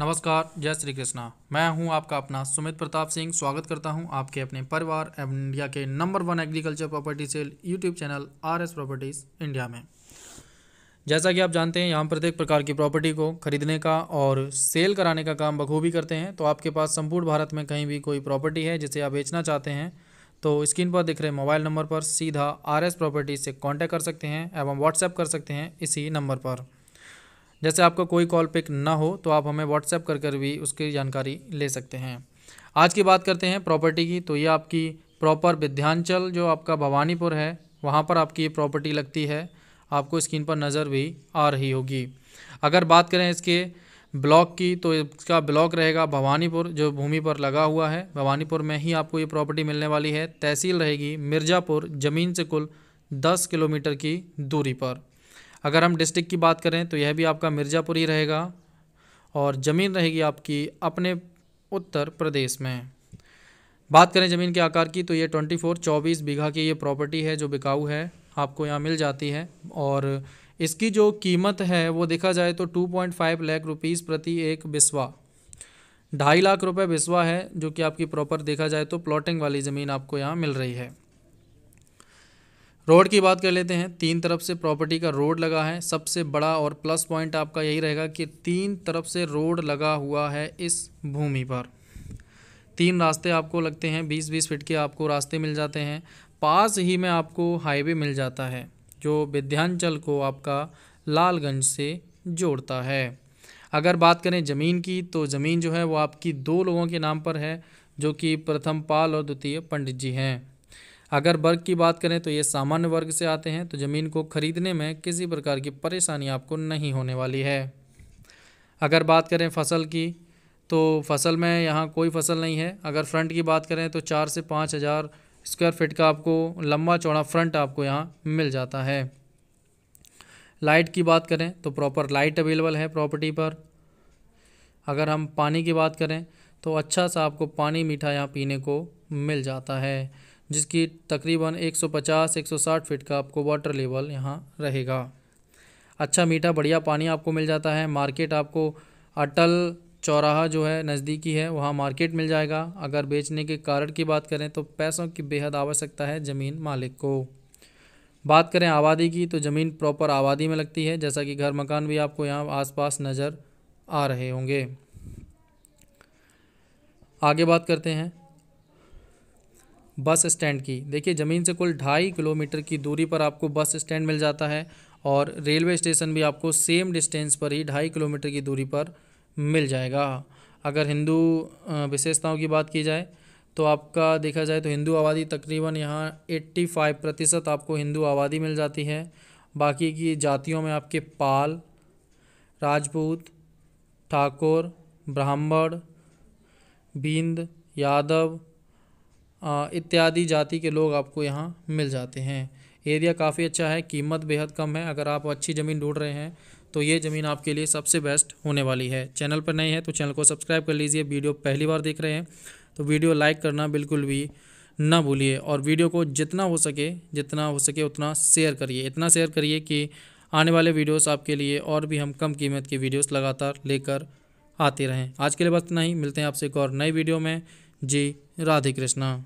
नमस्कार जय श्री कृष्णा मैं हूं आपका अपना सुमित प्रताप सिंह स्वागत करता हूं आपके अपने परिवार एवं इंडिया के number one agriculture property sale YouTube channel R S properties India में जैसा कि आप जानते हैं यहाँ प्रत्येक प्रकार की प्रॉपर्टी को खरीदने का और सेल कराने का काम बखूबी करते हैं तो आपके पास संपूर्ण भारत में कहीं भी कोई प्रॉपर्टी है जिसे आप बेचना चाहते हैं तो स्क्रीन पर दिख रहे मोबाइल नंबर पर सीधा आर एस प्रॉपर्टीज़ से कॉन्टैक्ट कर सकते हैं एवं व्हाट्सएप कर सकते हैं इसी नंबर पर जैसे आपका कोई कॉल पिक ना हो तो आप हमें व्हाट्सएप कर कर भी उसकी जानकारी ले सकते हैं आज की बात करते हैं प्रॉपर्टी की तो ये आपकी प्रॉपर विध्यांचल जो आपका भवानीपुर है वहाँ पर आपकी ये प्रॉपर्टी लगती है आपको स्क्रीन पर नज़र भी आ रही होगी अगर बात करें इसके ब्लॉक की तो इसका ब्लॉक रहेगा भवानीपुर जो भूमि पर लगा हुआ है भवानीपुर में ही आपको ये प्रॉपर्टी मिलने वाली है तहसील रहेगी मिर्ज़ापुर ज़मीन से कुल दस किलोमीटर की दूरी पर अगर हम डिस्ट्रिक्ट की बात करें तो यह भी आपका मिर्ज़ापुर ही रहेगा और ज़मीन रहेगी आपकी अपने उत्तर प्रदेश में बात करें ज़मीन के आकार की तो ये ट्वेंटी फोर चौबीस बीघा की ये प्रॉपर्टी है जो बिकाऊ है आपको यहाँ मिल जाती है और इसकी जो कीमत है वो देखा जाए तो two point five lakh rupees प्रति एक बिस्वा ढाई लाख रुपए बिस्वा है जो कि आपकी प्रॉपर देखा जाए तो प्लॉटिंग वाली ज़मीन आपको यहाँ मिल रही है रोड की बात कर लेते हैं तीन तरफ से प्रॉपर्टी का रोड लगा है सबसे बड़ा और प्लस पॉइंट आपका यही रहेगा कि तीन तरफ से रोड लगा हुआ है इस भूमि पर तीन रास्ते आपको लगते हैं बीस बीस फिट के आपको रास्ते मिल जाते हैं पास ही में आपको हाईवे मिल जाता है जो विध्यांचल को आपका लालगंज से जोड़ता है अगर बात करें ज़मीन की तो ज़मीन जो है वो आपकी दो लोगों के नाम पर है जो कि प्रथम पाल और द्वितीय पंडित जी हैं अगर वर्ग की बात करें तो ये सामान्य वर्ग से आते हैं तो ज़मीन को खरीदने में किसी प्रकार की परेशानी आपको नहीं होने वाली है अगर बात करें फसल की तो फसल में यहाँ कोई फसल नहीं है अगर फ्रंट की बात करें तो चार से पाँच हज़ार स्क्वायर फिट का आपको लंबा चौड़ा फ्रंट आपको यहाँ मिल जाता है लाइट की बात करें तो प्रॉपर लाइट अवेलेबल है प्रॉपर्टी पर अगर हम पानी की बात करें तो अच्छा सा आपको पानी मीठा यहाँ पीने को मिल जाता है जिसकी तकरीबन 150 160 फीट का आपको वाटर लेवल यहाँ रहेगा अच्छा मीठा बढ़िया पानी आपको मिल जाता है मार्केट आपको अटल चौराहा जो है नज़दीकी है वहाँ मार्केट मिल जाएगा अगर बेचने के कारण की बात करें तो पैसों की बेहद आवश्यकता है ज़मीन मालिक को बात करें आबादी की तो ज़मीन प्रॉपर आबादी में लगती है जैसा कि घर मकान भी आपको यहाँ आसपास नज़र आ रहे होंगे आगे बात करते हैं बस स्टैंड की देखिए ज़मीन से कुल ढाई किलोमीटर की दूरी पर आपको बस स्टैंड मिल जाता है और रेलवे स्टेशन भी आपको सेम डिस्टेंस पर ही ढाई किलोमीटर की दूरी पर मिल जाएगा अगर हिंदू विशेषताओं की बात की जाए तो आपका देखा जाए तो हिंदू आबादी तकरीबन यहाँ 85 प्रतिशत आपको हिंदू आबादी मिल जाती है बाकी की जातियों में आपके पाल राजपूत ठाकुर ब्राह्मण बिंद यादव इत्यादि जाति के लोग आपको यहाँ मिल जाते हैं एरिया काफ़ी अच्छा है कीमत बेहद कम है अगर आप अच्छी ज़मीन ढूंढ रहे हैं तो ये ज़मीन आपके लिए सबसे बेस्ट होने वाली है चैनल पर नए हैं तो चैनल को सब्सक्राइब कर लीजिए वीडियो पहली बार देख रहे हैं तो वीडियो लाइक करना बिल्कुल भी ना भूलिए और वीडियो को जितना हो सके जितना हो सके उतना शेयर करिए इतना शेयर करिए कि आने वाले वीडियोस आपके लिए और भी हम कम कीमत के वीडियोस लगातार लेकर आते रहें आज के लिए बस इतना ही मिलते हैं आपसे एक और नई वीडियो में जी राधे कृष्णा